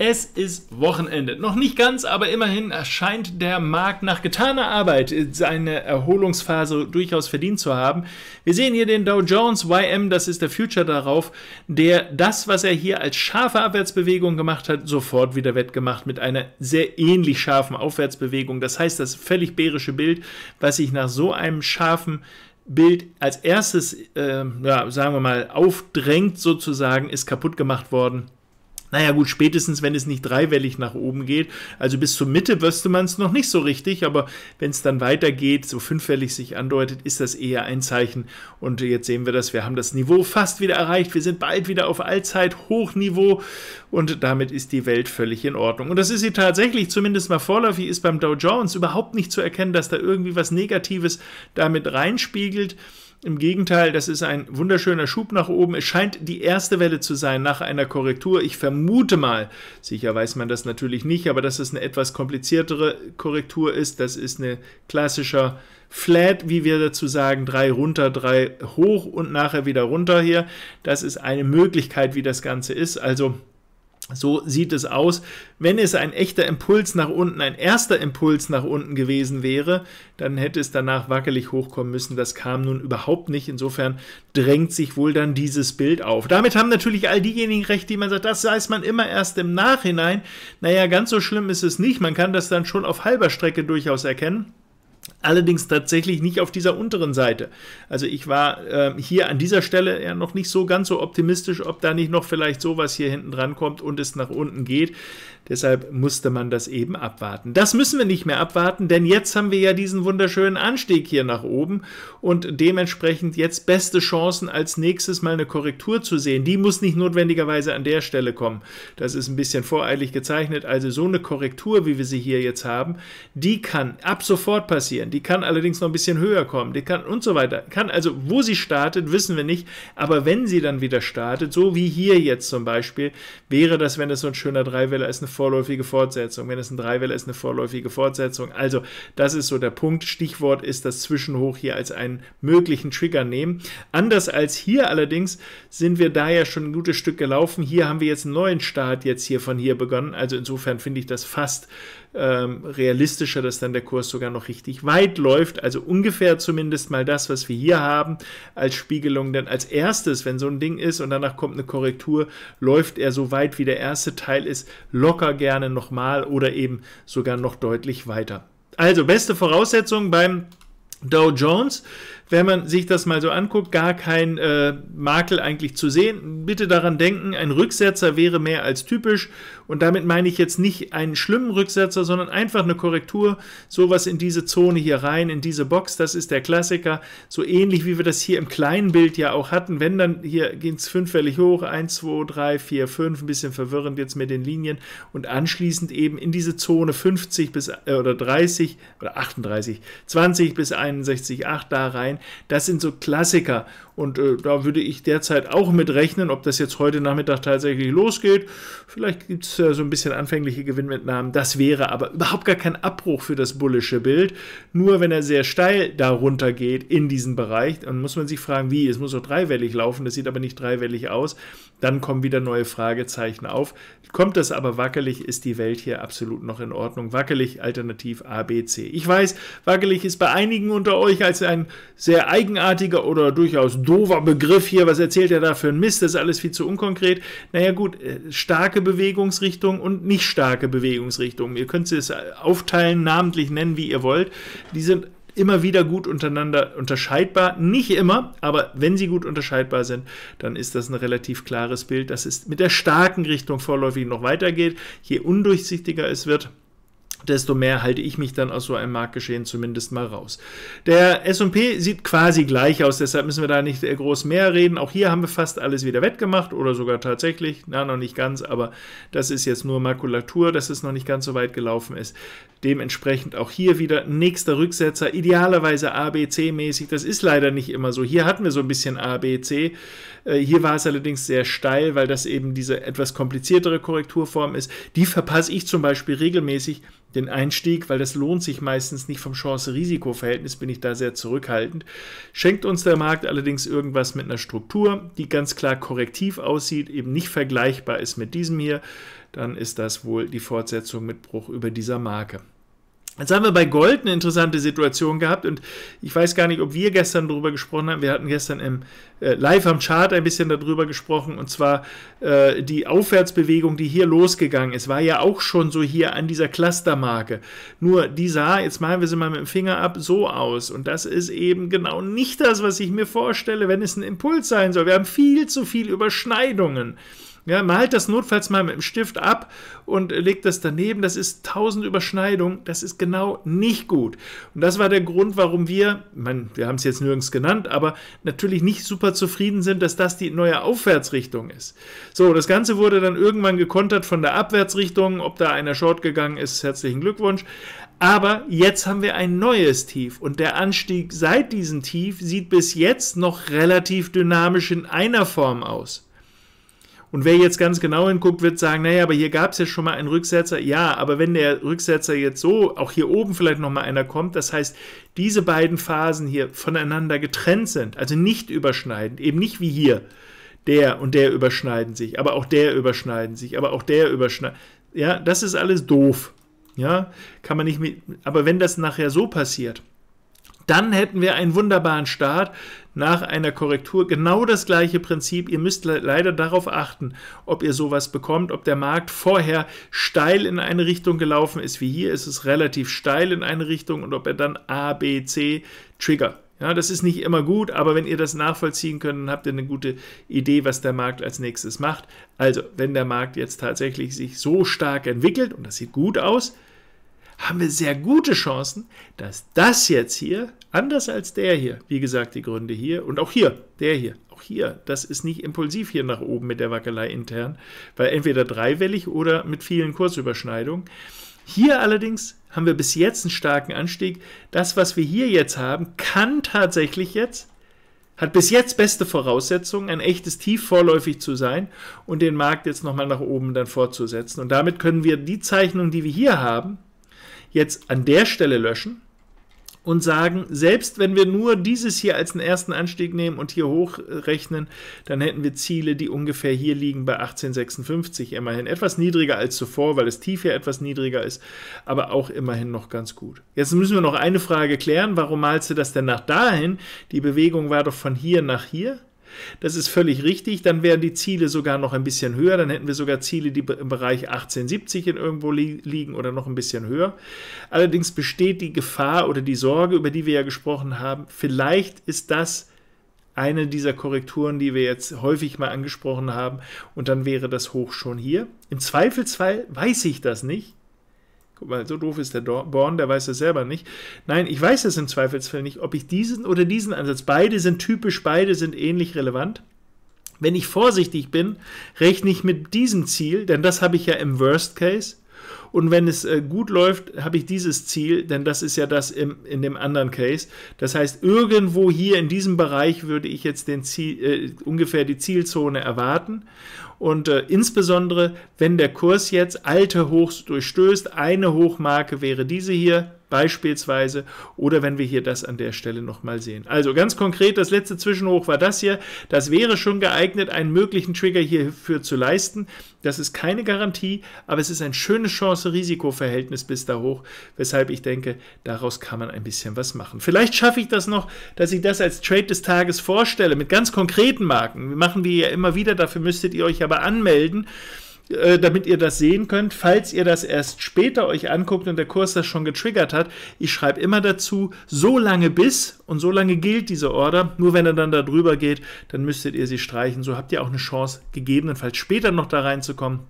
Es ist Wochenende. Noch nicht ganz, aber immerhin erscheint der Markt nach getaner Arbeit äh, seine Erholungsphase durchaus verdient zu haben. Wir sehen hier den Dow Jones YM, das ist der Future darauf, der das, was er hier als scharfe Abwärtsbewegung gemacht hat, sofort wieder wettgemacht mit einer sehr ähnlich scharfen Aufwärtsbewegung. Das heißt, das völlig bärische Bild, was sich nach so einem scharfen Bild als erstes, äh, ja, sagen wir mal, aufdrängt sozusagen, ist kaputt gemacht worden naja gut, spätestens wenn es nicht dreiwellig nach oben geht. Also bis zur Mitte wüsste man es noch nicht so richtig, aber wenn es dann weitergeht, so fünfwellig sich andeutet, ist das eher ein Zeichen. Und jetzt sehen wir das, wir haben das Niveau fast wieder erreicht. Wir sind bald wieder auf Allzeit-Hochniveau und damit ist die Welt völlig in Ordnung. Und das ist sie tatsächlich, zumindest mal vorläufig, ist beim Dow Jones überhaupt nicht zu erkennen, dass da irgendwie was Negatives damit reinspiegelt. Im Gegenteil, das ist ein wunderschöner Schub nach oben. Es scheint die erste Welle zu sein nach einer Korrektur. Ich vermute mal, sicher weiß man das natürlich nicht, aber dass es eine etwas kompliziertere Korrektur ist. Das ist eine klassischer Flat, wie wir dazu sagen, drei runter, drei hoch und nachher wieder runter hier. Das ist eine Möglichkeit, wie das Ganze ist. Also so sieht es aus. Wenn es ein echter Impuls nach unten, ein erster Impuls nach unten gewesen wäre, dann hätte es danach wackelig hochkommen müssen. Das kam nun überhaupt nicht. Insofern drängt sich wohl dann dieses Bild auf. Damit haben natürlich all diejenigen recht, die man sagt, das weiß man immer erst im Nachhinein. Naja, ganz so schlimm ist es nicht. Man kann das dann schon auf halber Strecke durchaus erkennen. Allerdings tatsächlich nicht auf dieser unteren Seite. Also ich war äh, hier an dieser Stelle ja noch nicht so ganz so optimistisch, ob da nicht noch vielleicht sowas hier hinten dran kommt und es nach unten geht. Deshalb musste man das eben abwarten. Das müssen wir nicht mehr abwarten, denn jetzt haben wir ja diesen wunderschönen Anstieg hier nach oben und dementsprechend jetzt beste Chancen, als nächstes mal eine Korrektur zu sehen. Die muss nicht notwendigerweise an der Stelle kommen. Das ist ein bisschen voreilig gezeichnet. Also so eine Korrektur, wie wir sie hier jetzt haben, die kann ab sofort passieren. Die kann allerdings noch ein bisschen höher kommen. Die kann und so weiter. Kann also, wo sie startet, wissen wir nicht. Aber wenn sie dann wieder startet, so wie hier jetzt zum Beispiel, wäre das, wenn das so ein schöner Dreiweller ist, eine vorläufige Fortsetzung. Wenn es ein Dreiwähler ist, eine vorläufige Fortsetzung. Also, das ist so der Punkt. Stichwort ist das Zwischenhoch hier als einen möglichen Trigger nehmen. Anders als hier allerdings sind wir da ja schon ein gutes Stück gelaufen. Hier haben wir jetzt einen neuen Start jetzt hier von hier begonnen. Also insofern finde ich das fast ähm, realistischer, dass dann der Kurs sogar noch richtig weit läuft. Also ungefähr zumindest mal das, was wir hier haben als Spiegelung. Denn als erstes, wenn so ein Ding ist und danach kommt eine Korrektur, läuft er so weit, wie der erste Teil ist, locker gerne nochmal oder eben sogar noch deutlich weiter. Also beste Voraussetzung beim Dow Jones wenn man sich das mal so anguckt, gar kein äh, Makel eigentlich zu sehen. Bitte daran denken, ein Rücksetzer wäre mehr als typisch und damit meine ich jetzt nicht einen schlimmen Rücksetzer, sondern einfach eine Korrektur, sowas in diese Zone hier rein, in diese Box, das ist der Klassiker, so ähnlich wie wir das hier im kleinen Bild ja auch hatten, wenn dann hier ging es fünffällig hoch, 1, 2, 3, 4, 5, ein bisschen verwirrend jetzt mit den Linien und anschließend eben in diese Zone 50 bis äh, oder 30 oder 38, 20 bis 61, 8 da rein das sind so Klassiker. Und äh, da würde ich derzeit auch mit rechnen, ob das jetzt heute Nachmittag tatsächlich losgeht. Vielleicht gibt es äh, so ein bisschen anfängliche Gewinnmitnahmen. Das wäre aber überhaupt gar kein Abbruch für das bullische Bild. Nur wenn er sehr steil darunter geht in diesen Bereich, dann muss man sich fragen, wie? Es muss auch dreiwellig laufen. Das sieht aber nicht dreiwellig aus. Dann kommen wieder neue Fragezeichen auf. Kommt das aber wackelig, ist die Welt hier absolut noch in Ordnung. Wackelig, alternativ A, B, C. Ich weiß, wackelig ist bei einigen unter euch als ein sehr eigenartiger oder durchaus doofer Begriff hier, was erzählt er da für ein Mist, das ist alles viel zu unkonkret. Naja gut, äh, starke Bewegungsrichtung und nicht starke Bewegungsrichtung. Ihr könnt sie es äh, aufteilen, namentlich nennen, wie ihr wollt. Die sind immer wieder gut untereinander unterscheidbar. Nicht immer, aber wenn sie gut unterscheidbar sind, dann ist das ein relativ klares Bild, dass es mit der starken Richtung vorläufig noch weitergeht. Je undurchsichtiger es wird, desto mehr halte ich mich dann aus so einem Marktgeschehen zumindest mal raus. Der S&P sieht quasi gleich aus, deshalb müssen wir da nicht äh, groß mehr reden. Auch hier haben wir fast alles wieder wettgemacht oder sogar tatsächlich, na, noch nicht ganz, aber das ist jetzt nur Makulatur, dass es noch nicht ganz so weit gelaufen ist. Dementsprechend auch hier wieder nächster Rücksetzer, idealerweise ABC-mäßig. Das ist leider nicht immer so. Hier hatten wir so ein bisschen ABC. Äh, hier war es allerdings sehr steil, weil das eben diese etwas kompliziertere Korrekturform ist. Die verpasse ich zum Beispiel regelmäßig den Einstieg, weil das lohnt sich meistens nicht vom Chance-Risiko-Verhältnis, bin ich da sehr zurückhaltend. Schenkt uns der Markt allerdings irgendwas mit einer Struktur, die ganz klar korrektiv aussieht, eben nicht vergleichbar ist mit diesem hier, dann ist das wohl die Fortsetzung mit Bruch über dieser Marke. Jetzt haben wir bei Gold eine interessante Situation gehabt und ich weiß gar nicht, ob wir gestern darüber gesprochen haben. Wir hatten gestern im äh, Live am Chart ein bisschen darüber gesprochen und zwar äh, die Aufwärtsbewegung, die hier losgegangen ist, war ja auch schon so hier an dieser Clustermarke. Nur die sah, jetzt malen wir sie mal mit dem Finger ab, so aus und das ist eben genau nicht das, was ich mir vorstelle, wenn es ein Impuls sein soll. Wir haben viel zu viele Überschneidungen. Ja, malt das notfalls mal mit dem Stift ab und legt das daneben. Das ist tausend Überschneidungen. Das ist genau nicht gut. Und das war der Grund, warum wir, man, wir haben es jetzt nirgends genannt, aber natürlich nicht super zufrieden sind, dass das die neue Aufwärtsrichtung ist. So, das Ganze wurde dann irgendwann gekontert von der Abwärtsrichtung. Ob da einer short gegangen ist, herzlichen Glückwunsch. Aber jetzt haben wir ein neues Tief und der Anstieg seit diesem Tief sieht bis jetzt noch relativ dynamisch in einer Form aus. Und wer jetzt ganz genau hinguckt, wird sagen, naja, aber hier gab es ja schon mal einen Rücksetzer. Ja, aber wenn der Rücksetzer jetzt so, auch hier oben vielleicht nochmal einer kommt, das heißt, diese beiden Phasen hier voneinander getrennt sind, also nicht überschneidend, eben nicht wie hier, der und der überschneiden sich, aber auch der überschneiden sich, aber auch der überschneiden. Ja, das ist alles doof. Ja, kann man nicht mit, aber wenn das nachher so passiert, dann hätten wir einen wunderbaren Start, nach einer Korrektur genau das gleiche Prinzip. Ihr müsst le leider darauf achten, ob ihr sowas bekommt, ob der Markt vorher steil in eine Richtung gelaufen ist, wie hier ist es relativ steil in eine Richtung und ob er dann A, B, C triggert. Ja, das ist nicht immer gut, aber wenn ihr das nachvollziehen könnt, dann habt ihr eine gute Idee, was der Markt als nächstes macht. Also, wenn der Markt jetzt tatsächlich sich so stark entwickelt, und das sieht gut aus, haben wir sehr gute Chancen, dass das jetzt hier, anders als der hier, wie gesagt, die Gründe hier und auch hier, der hier, auch hier, das ist nicht impulsiv hier nach oben mit der Wackelei intern, weil entweder dreiwellig oder mit vielen Kursüberschneidungen. Hier allerdings haben wir bis jetzt einen starken Anstieg. Das, was wir hier jetzt haben, kann tatsächlich jetzt hat bis jetzt beste Voraussetzungen, ein echtes Tief vorläufig zu sein und den Markt jetzt nochmal nach oben dann fortzusetzen. Und damit können wir die Zeichnung, die wir hier haben, jetzt an der Stelle löschen und sagen, selbst wenn wir nur dieses hier als einen ersten Anstieg nehmen und hier hochrechnen, dann hätten wir Ziele, die ungefähr hier liegen bei 1856. Immerhin etwas niedriger als zuvor, weil das Tief hier etwas niedriger ist, aber auch immerhin noch ganz gut. Jetzt müssen wir noch eine Frage klären. Warum malst du das denn nach dahin? Die Bewegung war doch von hier nach hier. Das ist völlig richtig. Dann wären die Ziele sogar noch ein bisschen höher. Dann hätten wir sogar Ziele, die im Bereich 1870 in irgendwo li liegen oder noch ein bisschen höher. Allerdings besteht die Gefahr oder die Sorge, über die wir ja gesprochen haben. Vielleicht ist das eine dieser Korrekturen, die wir jetzt häufig mal angesprochen haben. Und dann wäre das hoch schon hier. Im Zweifelsfall weiß ich das nicht weil so doof ist der Born, der weiß das selber nicht. Nein, ich weiß es im Zweifelsfall nicht, ob ich diesen oder diesen Ansatz, beide sind typisch, beide sind ähnlich relevant. Wenn ich vorsichtig bin, rechne ich mit diesem Ziel, denn das habe ich ja im Worst Case. Und wenn es äh, gut läuft, habe ich dieses Ziel, denn das ist ja das im, in dem anderen Case. Das heißt, irgendwo hier in diesem Bereich würde ich jetzt den Ziel, äh, ungefähr die Zielzone erwarten. Und äh, insbesondere, wenn der Kurs jetzt alte Hochs durchstößt, eine Hochmarke wäre diese hier, beispielsweise oder wenn wir hier das an der Stelle nochmal sehen. Also ganz konkret, das letzte Zwischenhoch war das hier. Das wäre schon geeignet, einen möglichen Trigger hierfür zu leisten. Das ist keine Garantie, aber es ist ein schönes Chance-Risiko-Verhältnis bis da hoch, weshalb ich denke, daraus kann man ein bisschen was machen. Vielleicht schaffe ich das noch, dass ich das als Trade des Tages vorstelle mit ganz konkreten Marken. Wir machen wir ja immer wieder, dafür müsstet ihr euch aber anmelden. Äh, damit ihr das sehen könnt, falls ihr das erst später euch anguckt und der Kurs das schon getriggert hat. Ich schreibe immer dazu, so lange bis und so lange gilt diese Order. Nur wenn er dann da drüber geht, dann müsstet ihr sie streichen. So habt ihr auch eine Chance, gegebenenfalls später noch da reinzukommen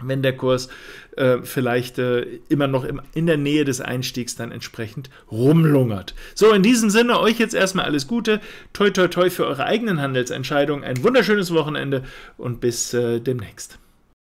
wenn der Kurs äh, vielleicht äh, immer noch im, in der Nähe des Einstiegs dann entsprechend rumlungert. So, in diesem Sinne, euch jetzt erstmal alles Gute, toi toi toi für eure eigenen Handelsentscheidungen, ein wunderschönes Wochenende und bis äh, demnächst.